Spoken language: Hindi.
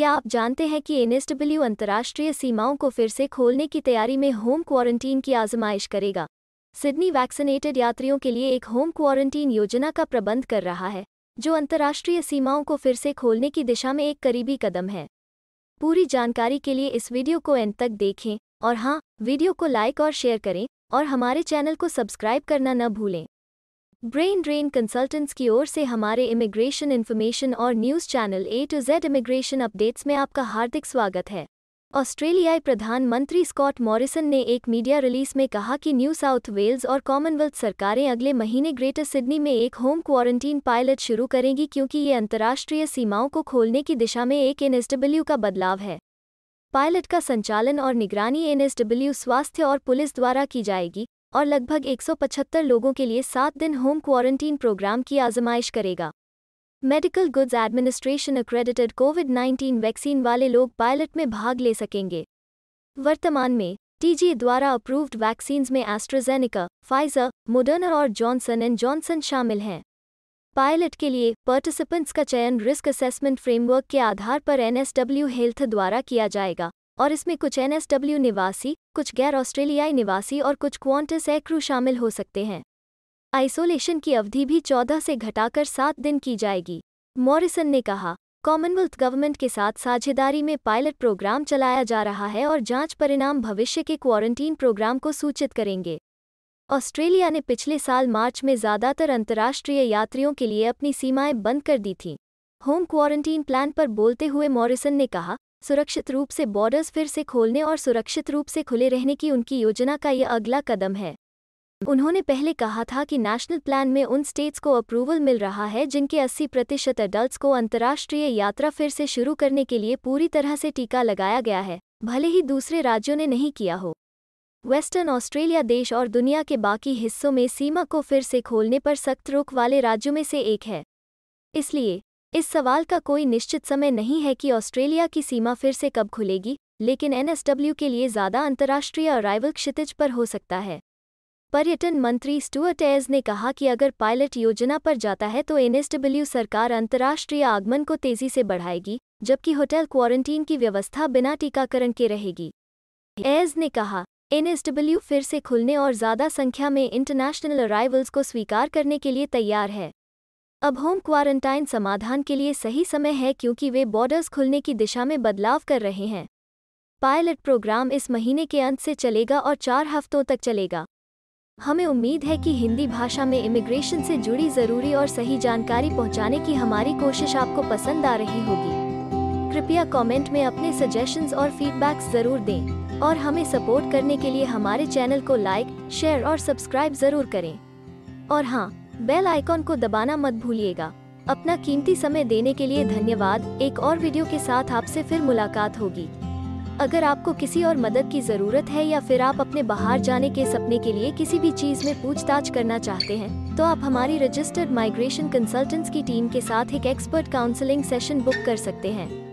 क्या आप जानते हैं कि एनएसडब्ल्यू अंतर्राष्ट्रीय सीमाओं को फिर से खोलने की तैयारी में होम क्वारंटीन की आजमाइश करेगा सिडनी वैक्सीनेटेड यात्रियों के लिए एक होम क्वारंटीन योजना का प्रबंध कर रहा है जो अंतर्राष्ट्रीय सीमाओं को फिर से खोलने की दिशा में एक करीबी कदम है पूरी जानकारी के लिए इस वीडियो को एंड तक देखें और हाँ वीडियो को लाइक और शेयर करें और हमारे चैनल को सब्सक्राइब करना न भूलें ब्रेन ड्रेन कंसल्टेंट्स की ओर से हमारे इमिग्रेशन इन्फॉर्मेशन और news channel A to Z immigration updates में आपका हार्दिक स्वागत है ऑस्ट्रेलियाई प्रधानमंत्री स्कॉट मॉरिसन ने एक मीडिया रिलीज में कहा कि न्यू साउथ वेल्स और कॉमनवेल्थ सरकारें अगले महीने ग्रेटर सिडनी में एक होम क्वारंटीन पायलट शुरू करेंगी क्योंकि ये अंतर्राष्ट्रीय सीमाओं को खोलने की दिशा में एक एनएसडब्ल्यू का बदलाव है पायलट का संचालन और निगरानी एनएसडब्ल्यू स्वास्थ्य और पुलिस द्वारा की जाएगी और लगभग 175 लोगों के लिए सात दिन होम क्वारंटीन प्रोग्राम की आजमाइश करेगा medical goods administration accredited Covid 19 vaccine वाले लोग पायलट में भाग ले सकेंगे वर्तमान में टीजी द्वारा अप्रूव्ड वैक्सीन्स में एस्ट्रोजेनिका फाइजर मोडर्ना और जॉनसन एंड जॉनसन शामिल हैं पायलट के लिए पार्टिसिपेंट्स का चयन रिस्क असेसमेंट फ्रेमवर्क के आधार पर एनएसडब्ल्यू हेल्थ द्वारा किया जाएगा और इसमें कुछ एनएसडब्ल्यू निवासी कुछ गैर ऑस्ट्रेलियाई निवासी और कुछ क्वांटस एक्रू क्रू शामिल हो सकते हैं आइसोलेशन की अवधि भी चौदह से घटाकर सात दिन की जाएगी मॉरिसन ने कहा कॉमनवेल्थ गवर्नमेंट के साथ साझेदारी में पायलट प्रोग्राम चलाया जा रहा है और जांच परिणाम भविष्य के क्वारंटीन प्रोग्राम को सूचित करेंगे ऑस्ट्रेलिया ने पिछले साल मार्च में ज़्यादातर अंतर्राष्ट्रीय यात्रियों के लिए अपनी सीमाएं बंद कर दी थीं होम क्वारंटीन प्लान पर बोलते हुए मॉरिसन ने कहा सुरक्षित रूप से बॉर्डर्स फिर से खोलने और सुरक्षित रूप से खुले रहने की उनकी योजना का यह अगला कदम है उन्होंने पहले कहा था कि नेशनल प्लान में उन स्टेट्स को अप्रूवल मिल रहा है जिनके 80 प्रतिशत अडल्ट को अंतर्राष्ट्रीय यात्रा फिर से शुरू करने के लिए पूरी तरह से टीका लगाया गया है भले ही दूसरे राज्यों ने नहीं किया हो वेस्टर्न ऑस्ट्रेलिया देश और दुनिया के बाकी हिस्सों में सीमा को फिर से खोलने पर सख्त रुख वाले राज्यों में से एक है इसलिए इस सवाल का कोई निश्चित समय नहीं है कि ऑस्ट्रेलिया की सीमा फिर से कब खुलेगी लेकिन एनएसडब्ल्यू के लिए ज़्यादा अंतर्राष्ट्रीय अराइवल क्षितिज पर हो सकता है पर्यटन मंत्री स्टुअर्ट एज ने कहा कि अगर पायलट योजना पर जाता है तो एनएसडब्ल्यू सरकार अंतर्राष्ट्रीय आगमन को तेजी से बढ़ाएगी जबकि होटल क्वारंटीन की व्यवस्था बिना टीकाकरण के रहेगी एज ने कहा एनएसडब्ल्यू फिर से खुलने और ज़्यादा संख्या में इंटरनेशनल अराइवल्स को स्वीकार करने के लिए तैयार है अब होम क्वारंटाइन समाधान के लिए सही समय है क्योंकि वे बॉर्डर्स खुलने की दिशा में बदलाव कर रहे हैं पायलट प्रोग्राम इस महीने के अंत से चलेगा और चार हफ्तों तक चलेगा हमें उम्मीद है कि हिंदी भाषा में इमिग्रेशन से जुड़ी ज़रूरी और सही जानकारी पहुंचाने की हमारी कोशिश आपको पसंद आ रही होगी कृपया कमेंट में अपने सजेशंस और फीडबैक्स ज़रूर दें और हमें सपोर्ट करने के लिए हमारे चैनल को लाइक शेयर और सब्सक्राइब ज़रूर करें और हाँ बेल आइकॉन को दबाना मत भूलिएगा अपना कीमती समय देने के लिए धन्यवाद एक और वीडियो के साथ आपसे फिर मुलाकात होगी अगर आपको किसी और मदद की ज़रूरत है या फिर आप अपने बाहर जाने के सपने के लिए किसी भी चीज़ में पूछताछ करना चाहते हैं तो आप हमारी रजिस्टर्ड माइग्रेशन कंसल्टेंट्स की टीम के साथ एक एक्सपर्ट काउंसलिंग सेशन बुक कर सकते हैं